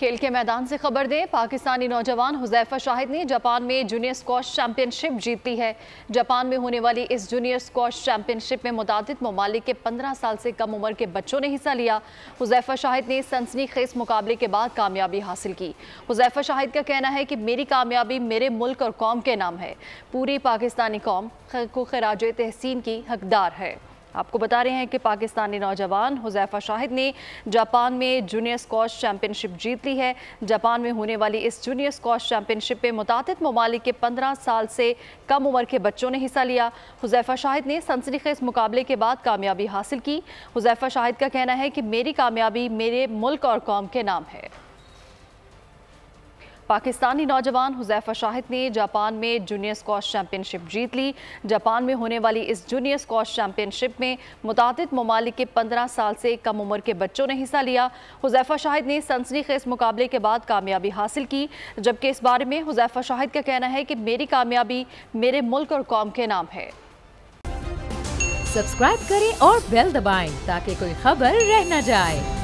खेल के मैदान से खबर दें पाकिस्तानी नौजवान हुजैफा शाहिद ने जापान में जूनियर स्कॉश चैंपियनशिप जीती है जापान में होने वाली इस जूनियर स्कॉश चैंपियनशिप में मुतद ममालिक के 15 साल से कम उम्र के बच्चों ने हिस्सा लिया हुजैफा शाहिद ने सनसनी खेस मुकाबले के बाद कामयाबी हासिल की हुजैफा शाहिद का कहना है कि मेरी कामयाबी मेरे मुल्क और कौम के नाम है पूरी पाकिस्तानी कौम को खराज तहसीन की हकदार है आपको बता रहे हैं कि पाकिस्तानी नौजवान हुजैफा शाहिद ने जापान में जूनियर स्कॉश चैंपियनशिप जीत ली है जापान में होने वाली इस जूनियर स्कॉश चैंपियनशिप में मुतद ममालिक के 15 साल से कम उम्र के बच्चों ने हिस्सा लिया हुजैफा शाहिद ने सनसनीखेज मुकाबले के बाद कामयाबी हासिल की हुजैफा शाहिद का कहना है कि मेरी कामयाबी मेरे मुल्क और कौम के नाम है पाकिस्तानी नौजवान हुजैफा शाहिद ने जापान में जूनियर स्कॉश चैम्पियनशिप जीत ली जापान में होने वाली इस जूनियर स्कॉश चैम्पियनशिप में मुतद ममालिक के पंद्रह साल से कम उम्र के बच्चों ने हिस्सा लिया हुजैफा शाहिद ने सनसनी खेस मुकाबले के बाद कामयाबी हासिल की जबकि इस बारे में हुजैफा शाहिद का कहना है कि मेरी कामयाबी मेरे मुल्क और कौम के नाम है सब्सक्राइब करें और बेल दबाएं ताकि कोई खबर रह न जाए